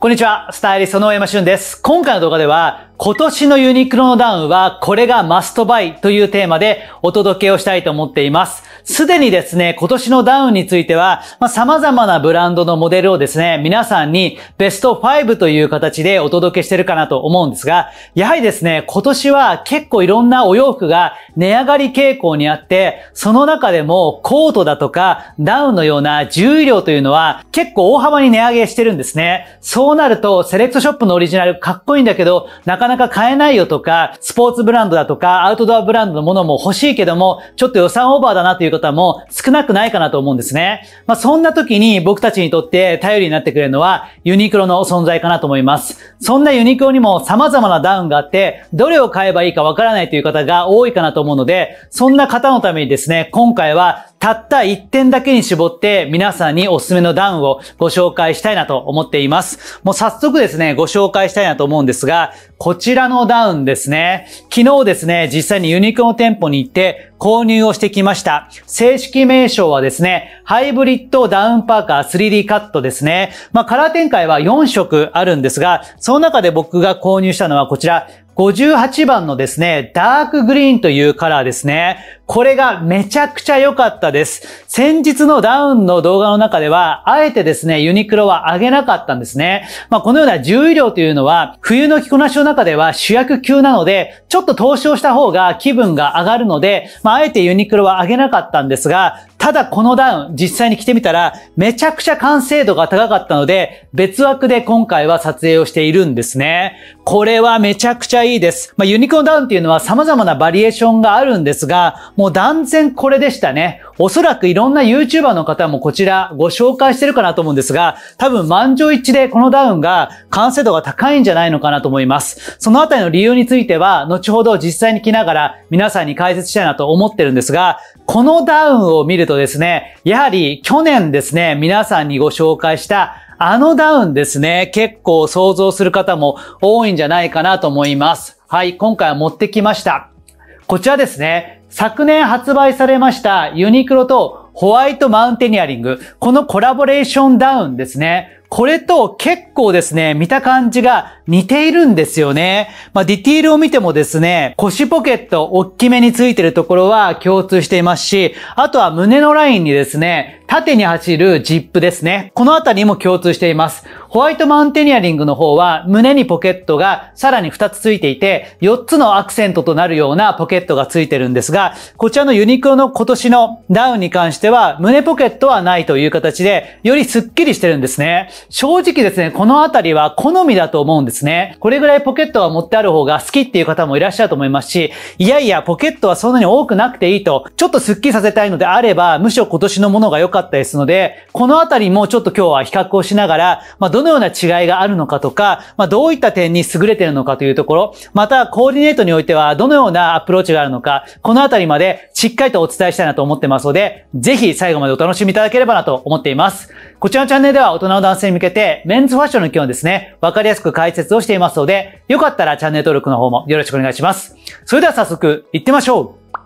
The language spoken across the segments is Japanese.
こんにちは、スタイリストの大山俊です。今回の動画では、今年のユニクロのダウンはこれがマストバイというテーマでお届けをしたいと思っています。すでにですね、今年のダウンについては、まあ、様々なブランドのモデルをですね、皆さんにベスト5という形でお届けしてるかなと思うんですが、やはりですね、今年は結構いろんなお洋服が値上がり傾向にあって、その中でもコートだとかダウンのような重量というのは結構大幅に値上げしてるんですね。そうなると、セレクトショップのオリジナルかっこいいんだけど、なかなか買えないよとか、スポーツブランドだとか、アウトドアブランドのものも欲しいけども、ちょっと予算オーバーだなという方も少なくないかなと思うんですね。まあ、そんな時に僕たちにとって頼りになってくれるのはユニクロの存在かなと思います。そんなユニクロにも様々なダウンがあって、どれを買えばいいかわからないという方が多いかなと思うので、そんな方のためにですね、今回はたった1点だけに絞って皆さんにおすすめのダウンをご紹介したいなと思っています。もう早速ですね、ご紹介したいなと思うんですが、こちらのダウンですね。昨日ですね、実際にユニクロの店舗に行って購入をしてきました。正式名称はですね、ハイブリッドダウンパーカー 3D カットですね。まあカラー展開は4色あるんですが、その中で僕が購入したのはこちら、58番のですね、ダークグリーンというカラーですね。これがめちゃくちゃ良かったです。先日のダウンの動画の中では、あえてですね、ユニクロは上げなかったんですね。まあ、このような重量というのは、冬の着こなしの中では主役級なので、ちょっと投資をした方が気分が上がるので、まあ、あえてユニクロは上げなかったんですが、ただこのダウン、実際に着てみたら、めちゃくちゃ完成度が高かったので、別枠で今回は撮影をしているんですね。これはめちゃくちゃいいです。まあ、ユニコーンダウンっていうのは様々なバリエーションがあるんですが、もう断然これでしたね。おそらくいろんな YouTuber の方もこちらご紹介してるかなと思うんですが、多分満場一致でこのダウンが完成度が高いんじゃないのかなと思います。そのあたりの理由については、後ほど実際に着ながら皆さんに解説したいなと思ってるんですが、このダウンを見るとですね、やはり去年ですね、皆さんにご紹介したあのダウンですね、結構想像する方も多いんじゃないかなと思います。はい、今回は持ってきました。こちらですね、昨年発売されましたユニクロとホワイトマウンテニアリング、このコラボレーションダウンですね。これと結構ですね、見た感じが似ているんですよね。まあ、ディティールを見てもですね、腰ポケット、大きめについてるところは共通していますし、あとは胸のラインにですね、縦に走るジップですね。このあたりも共通しています。ホワイトマウンテニアリングの方は、胸にポケットがさらに2つついていて、4つのアクセントとなるようなポケットがついてるんですが、こちらのユニクロの今年のダウンに関しては、胸ポケットはないという形で、よりスッキリしてるんですね。正直ですね、このあたりは好みだと思うんですね。これぐらいポケットが持ってある方が好きっていう方もいらっしゃると思いますし、いやいや、ポケットはそんなに多くなくていいと、ちょっとスッキリさせたいのであれば、むしろ今年のものが良かったですので、このあたりもちょっと今日は比較をしながら、まあ、どのような違いがあるのかとか、まあ、どういった点に優れているのかというところ、また、コーディネートにおいてはどのようなアプローチがあるのか、このあたりまでしっかりとお伝えしたいなと思ってますので、ぜひ最後までお楽しみいただければなと思っています。こちらのチャンネルでは大人の男性に向けて、メンズファッションの基本ですね、わかりやすく解説をしていますので、よかったらチャンネル登録の方もよろしくお願いします。それでは早速、行ってみましょう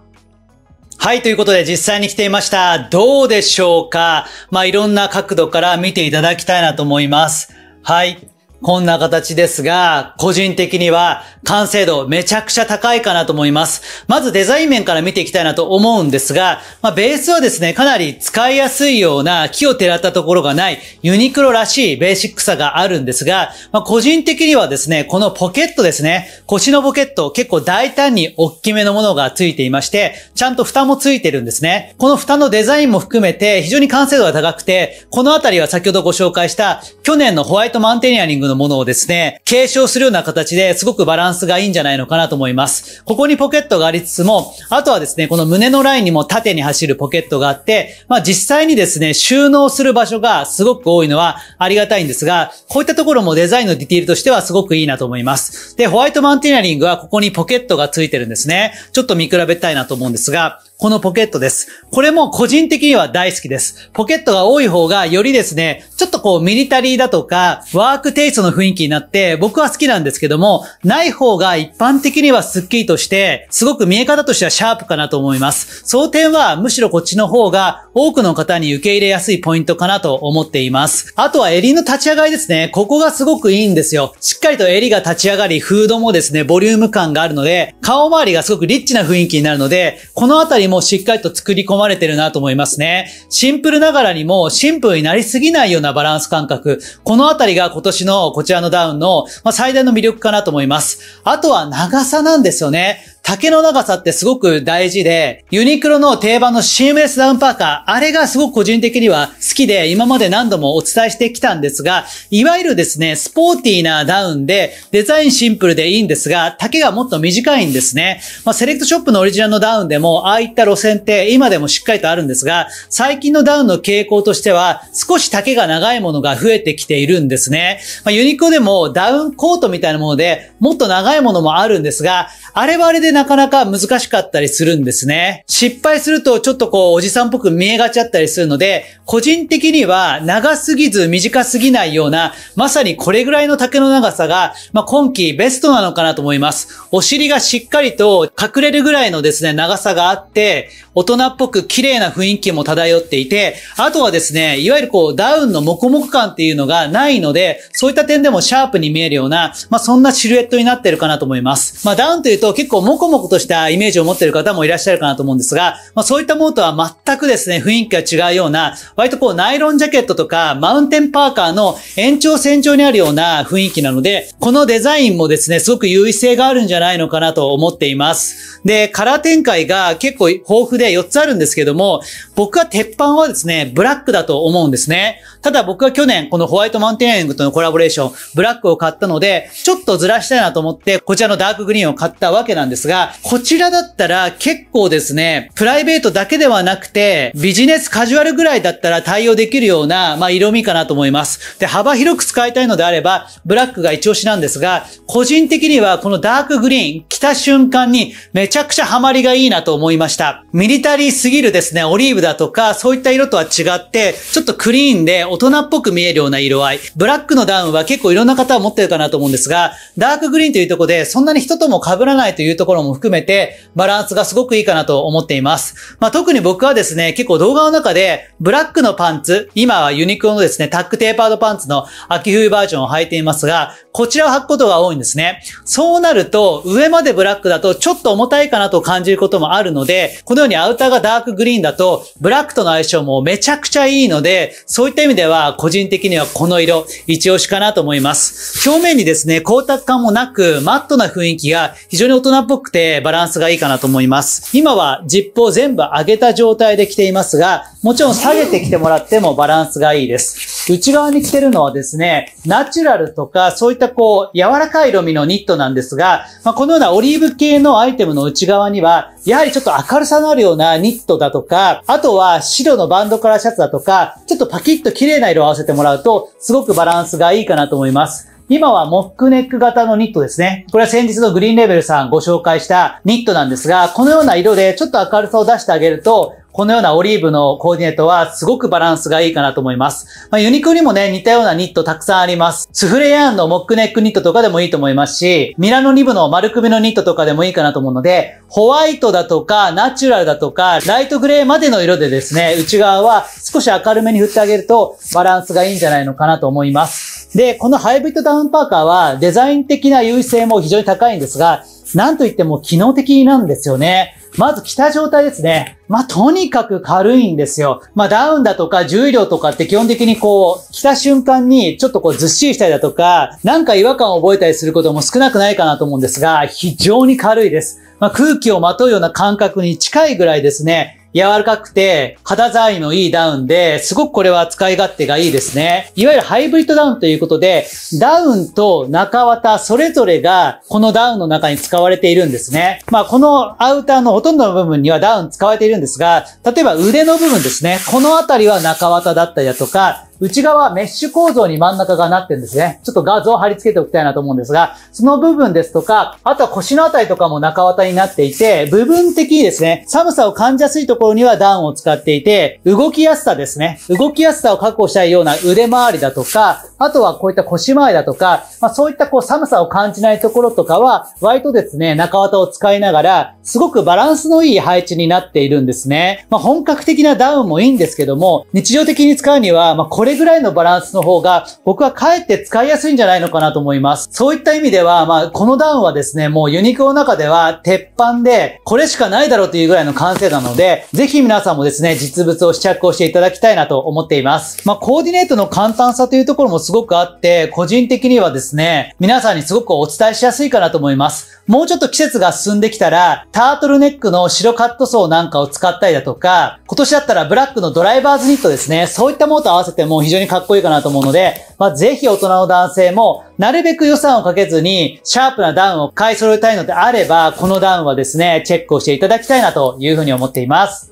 はい、ということで実際に来ていました。どうでしょうかまあ、いろんな角度から見ていただきたいなと思います。はい。こんな形ですが、個人的には完成度めちゃくちゃ高いかなと思います。まずデザイン面から見ていきたいなと思うんですが、まあ、ベースはですね、かなり使いやすいような木を照らったところがないユニクロらしいベーシックさがあるんですが、まあ、個人的にはですね、このポケットですね、腰のポケット結構大胆に大きめのものがついていまして、ちゃんと蓋もついてるんですね。この蓋のデザインも含めて非常に完成度が高くて、このあたりは先ほどご紹介した去年のホワイトマンテニアリングののものをですね、継承するような形ですごくバランスがいいんじゃないのかなと思います。ここにポケットがありつつも、あとはですね、この胸のラインにも縦に走るポケットがあって、まあ実際にですね、収納する場所がすごく多いのはありがたいんですが、こういったところもデザインのディティールとしてはすごくいいなと思います。で、ホワイトマンティナリングはここにポケットがついてるんですね。ちょっと見比べたいなと思うんですが、このポケットです。これも個人的には大好きです。ポケットが多い方がよりですね、ちょっとこうミリタリーだとか、ワークテイストスの雰囲気になって、僕は好きなんですけども、ない方が一般的にはスッキリとして、すごく見え方としてはシャープかなと思います。その点は、むしろこっちの方が多くの方に受け入れやすいポイントかなと思っています。あとは襟の立ち上がりですね。ここがすごくいいんですよ。しっかりと襟が立ち上がり、フードもですね、ボリューム感があるので、顔周りがすごくリッチな雰囲気になるので、このあたりもしっかりと作り込まれてるなと思いますね。シンプルながらにもシンプルになりすぎないようなバランス感覚。このあたりが今年のこちらのダウンの、ま最大の魅力かなと思います。あとは長さなんですよね。丈の長さってすごく大事で、ユニクロの定番のシームレスダウンパーカー、あれがすごく個人的には好きで、今まで何度もお伝えしてきたんですが、いわゆるですね、スポーティーなダウンで、デザインシンプルでいいんですが、丈がもっと短いんですね。まあ、セレクトショップのオリジナルのダウンでも、ああいった路線って今でもしっかりとあるんですが、最近のダウンの傾向としては、少し丈が長いものが増えてきているんですね。まあ、ユニクロでもダウンコートみたいなもので、もっと長いものもあるんですが、あれはあれでなかなか難しかったりするんですね。失敗するとちょっとこう、おじさんっぽく見えがちだったりするので、個人的には長すぎず短すぎないような、まさにこれぐらいの丈の長さが、まあ、今季ベストなのかなと思います。お尻がしっかりと隠れるぐらいのですね、長さがあって、大人っぽく綺麗な雰囲気も漂っていて、あとはですね、いわゆるこう、ダウンのモコモコ感っていうのがないので、そういった点でもシャープに見えるような、まあ、そんなシルエットになってるかなと思います。まあ、ダウンというと結構モコこもことしたイメージを持っている方もいらっしゃるかなと思うんですが、まあ、そういったものとは全くですね、雰囲気が違うような、割とこうナイロンジャケットとかマウンテンパーカーの延長線上にあるような雰囲気なので、このデザインもですね、すごく優位性があるんじゃないのかなと思っています。で、カラー展開が結構豊富で4つあるんですけども、僕は鉄板はですね、ブラックだと思うんですね。ただ僕は去年、このホワイトマウンテンエングとのコラボレーション、ブラックを買ったので、ちょっとずらしたいなと思って、こちらのダークグリーンを買ったわけなんですが、が、こちらだったら結構ですね、プライベートだけではなくて、ビジネスカジュアルぐらいだったら対応できるような、まあ、色味かなと思います。で、幅広く使いたいのであれば、ブラックが一押しなんですが、個人的にはこのダークグリーン、着た瞬間にめちゃくちゃハマりがいいなと思いました。ミリタリーすぎるですね、オリーブだとか、そういった色とは違って、ちょっとクリーンで大人っぽく見えるような色合い。ブラックのダウンは結構いろんな方は持ってるかなと思うんですが、ダークグリーンというところで、そんなに人とも被らないというところも含めて、バランスがすごくいいかなと思っています。まあ、特に僕はですね、結構動画の中で、ブラックのパンツ、今はユニクロのですね、タックテーパードパンツの秋冬バージョンを履いていますが、こちらを履くことが多いんですね。そうなると、上までブラックだとちょっと重たいかなと感じることもあるので、このようにアウターがダークグリーンだと、ブラックとの相性もめちゃくちゃいいので、そういった意味では、個人的にはこの色、一押しかなと思います。表面にですね、光沢感もなく、マットな雰囲気が非常に大人っぽくてバランスがいいかなと思います。今はジップを全部上げた状態で着ていますが、もちろん下げてきてもらってもバランスがいいです。内側に着てるのはですね、ナチュラルとかそういったこう柔らかい色味のニットなんですが、まあ、このようなオリーブ系のアイテムの内側には、やはりちょっと明るさのあるようなニットだとか、あとは白のバンドカラーシャツだとか、ちょっとパキッと綺麗な色を合わせてもらうと、すごくバランスがいいかなと思います。今はモックネック型のニットですね。これは先日のグリーンレベルさんご紹介したニットなんですが、このような色でちょっと明るさを出してあげると、このようなオリーブのコーディネートはすごくバランスがいいかなと思います。まあ、ユニクロにもね、似たようなニットたくさんあります。スフレヤーンのモックネックニットとかでもいいと思いますし、ミラノニブの丸首のニットとかでもいいかなと思うので、ホワイトだとか、ナチュラルだとか、ライトグレーまでの色でですね、内側は少し明るめに振ってあげるとバランスがいいんじゃないのかなと思います。で、このハイブリッドダウンパーカーはデザイン的な優位性も非常に高いんですが、なんといっても機能的なんですよね。まず着た状態ですね。まあ、とにかく軽いんですよ。まあ、ダウンだとか重量とかって基本的にこう、着た瞬間にちょっとこうずっしりしたりだとか、なんか違和感を覚えたりすることも少なくないかなと思うんですが、非常に軽いです。まあ、空気をまとうような感覚に近いぐらいですね。柔らかくて、肌触りのいいダウンで、すごくこれは使い勝手がいいですね。いわゆるハイブリッドダウンということで、ダウンと中綿それぞれが、このダウンの中に使われているんですね。まあ、このアウターのほとんどの部分にはダウン使われているんですが、例えば腕の部分ですね。このあたりは中綿だったりだとか、内側メッシュ構造に真ん中がなってるんですね。ちょっと画像を貼り付けておきたいなと思うんですが、その部分ですとか、あとは腰のあたりとかも中綿になっていて、部分的にですね、寒さを感じやすいところにはダウンを使っていて、動きやすさですね。動きやすさを確保したいような腕回りだとか、あとはこういった腰回りだとか、まあ、そういったこう寒さを感じないところとかは、割とですね、中綿を使いながら、すごくバランスのいい配置になっているんですね。まあ、本格的なダウンもいいんですけども、日常的に使うには、まあ、これれぐらいのバランスの方が、僕はかえって使いやすいんじゃないのかなと思います。そういった意味では、まあ、このダウンはですね、もうユニクロの中では、鉄板で、これしかないだろうというぐらいの完成なので、ぜひ皆さんもですね、実物を試着をしていただきたいなと思っています。まあ、コーディネートの簡単さというところもすごくあって、個人的にはですね、皆さんにすごくお伝えしやすいかなと思います。もうちょっと季節が進んできたら、タートルネックの白カットソーなんかを使ったりだとか、今年だったらブラックのドライバーズニットですね、そういったものと合わせてもも非常にかっこいいかなと思うので、まあ、ぜひ大人の男性も、なるべく予算をかけずに、シャープなダウンを買い揃えたいのであれば、このダウンはですね、チェックをしていただきたいなというふうに思っています。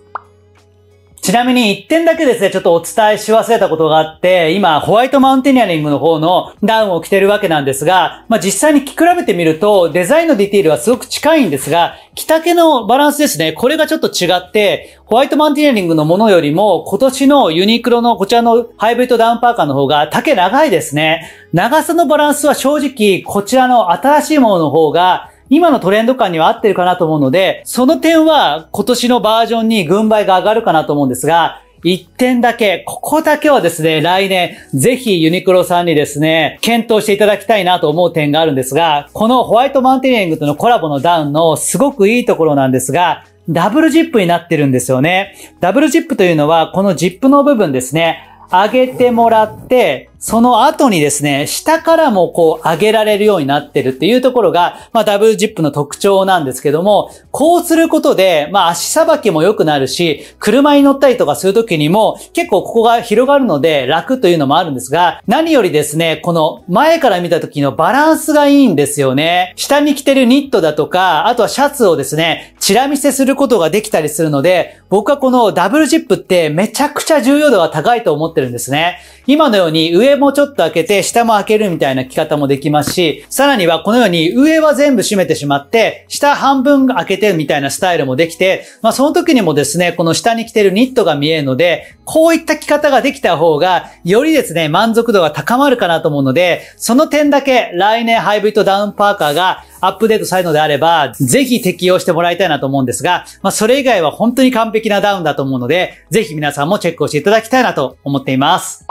ちなみに一点だけですね、ちょっとお伝えし忘れたことがあって、今、ホワイトマウンテニアリングの方のダウンを着てるわけなんですが、まあ、実際に着比べてみると、デザインのディティールはすごく近いんですが、着丈のバランスですね、これがちょっと違って、ホワイトマウンテニアリングのものよりも、今年のユニクロのこちらのハイブリッドダウンパーカーの方が丈長いですね。長さのバランスは正直、こちらの新しいものの方が、今のトレンド感には合ってるかなと思うので、その点は今年のバージョンに軍配が上がるかなと思うんですが、一点だけ、ここだけはですね、来年、ぜひユニクロさんにですね、検討していただきたいなと思う点があるんですが、このホワイトマウンテリングとのコラボのダウンのすごくいいところなんですが、ダブルジップになってるんですよね。ダブルジップというのは、このジップの部分ですね、上げてもらって、その後にですね、下からもこう上げられるようになってるっていうところが、まあダブルジップの特徴なんですけども、こうすることで、まあ足さばきも良くなるし、車に乗ったりとかするときにも結構ここが広がるので楽というのもあるんですが、何よりですね、この前から見た時のバランスがいいんですよね。下に着てるニットだとか、あとはシャツをですね、チラ見せすることができたりするので、僕はこのダブルジップってめちゃくちゃ重要度が高いと思ってるんですね。今のように上上もちょっと開けて、下も開けるみたいな着方もできますし、さらにはこのように上は全部閉めてしまって、下半分開けてみたいなスタイルもできて、まあその時にもですね、この下に着てるニットが見えるので、こういった着方ができた方が、よりですね、満足度が高まるかなと思うので、その点だけ来年ハイブリッドダウンパーカーがアップデートされるのであれば、ぜひ適用してもらいたいなと思うんですが、まあそれ以外は本当に完璧なダウンだと思うので、ぜひ皆さんもチェックをしていただきたいなと思っています。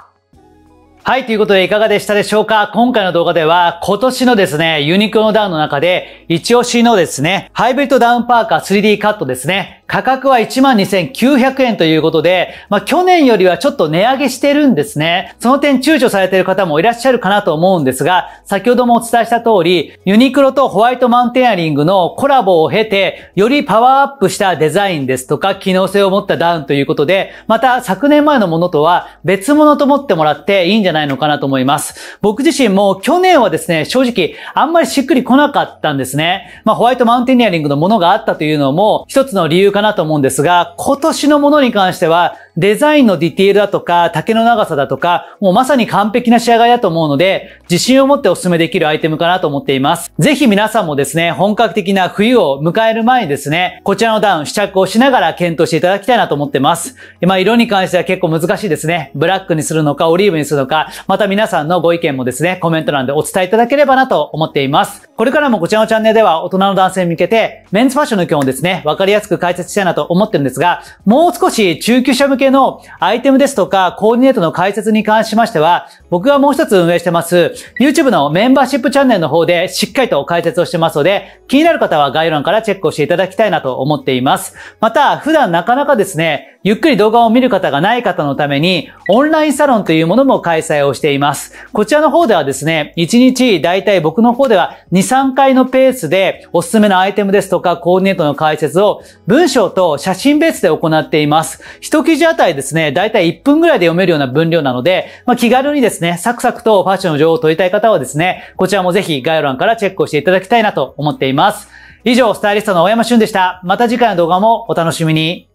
はい、ということでいかがでしたでしょうか今回の動画では今年のですね、ユニクロのダウンの中で、一押しのですね、ハイブリッドダウンパーカー 3D カットですね、価格は12,900円ということで、まあ、去年よりはちょっと値上げしてるんですね。その点躊躇されている方もいらっしゃるかなと思うんですが、先ほどもお伝えした通り、ユニクロとホワイトマウンテアリングのコラボを経て、よりパワーアップしたデザインですとか、機能性を持ったダウンということで、また昨年前のものとは別物と思ってもらっていいんじゃないのかなと思います。僕自身も去年はですね、正直あんまりしっくり来なかったんですね。まあ、ホワイトマウンテアリングのものがあったというのも、一つの理由かかなと思うんですが、今年のものに関してはデザインのディティールだとか、丈の長さだとか、もうまさに完璧な仕上がりだと思うので、自信を持ってお勧めできるアイテムかなと思っています。ぜひ皆さんもですね、本格的な冬を迎える前にですね、こちらのダウン試着をしながら検討していただきたいなと思ってます。まあ、色に関しては結構難しいですね。ブラックにするのか、オリーブにするのか、また皆さんのご意見もですね、コメント欄でお伝えいただければなと思っています。これからもこちらのチャンネルでは大人の男性に向けて、メンズファッションの基本をですね、わかりやすく解説したいなと思ってるんですが、もう少し中級者向けのアイテムですとか、コーディネートの解説に関しましては、僕がもう一つ運営してます、YouTube のメンバーシップチャンネルの方でしっかりと解説をしてますので、気になる方は概要欄からチェックをしていただきたいなと思っています。また、普段なかなかですね、ゆっくり動画を見る方がない方のために、オンラインサロンというものも開催をしています。こちらの方ではですね、1日だいたい僕の方では2、3回のペースでおすすめのアイテムですとかコーディネートの解説を文章と写真ベースで行っています。一記事あ体ですね、だいたい1分ぐらいで読めるような分量なので、まあ、気軽にですね、サクサクとファッションの情報を取りたい方はですね、こちらもぜひ概要欄からチェックをしていただきたいなと思っています。以上、スタイリストの大山俊でした。また次回の動画もお楽しみに。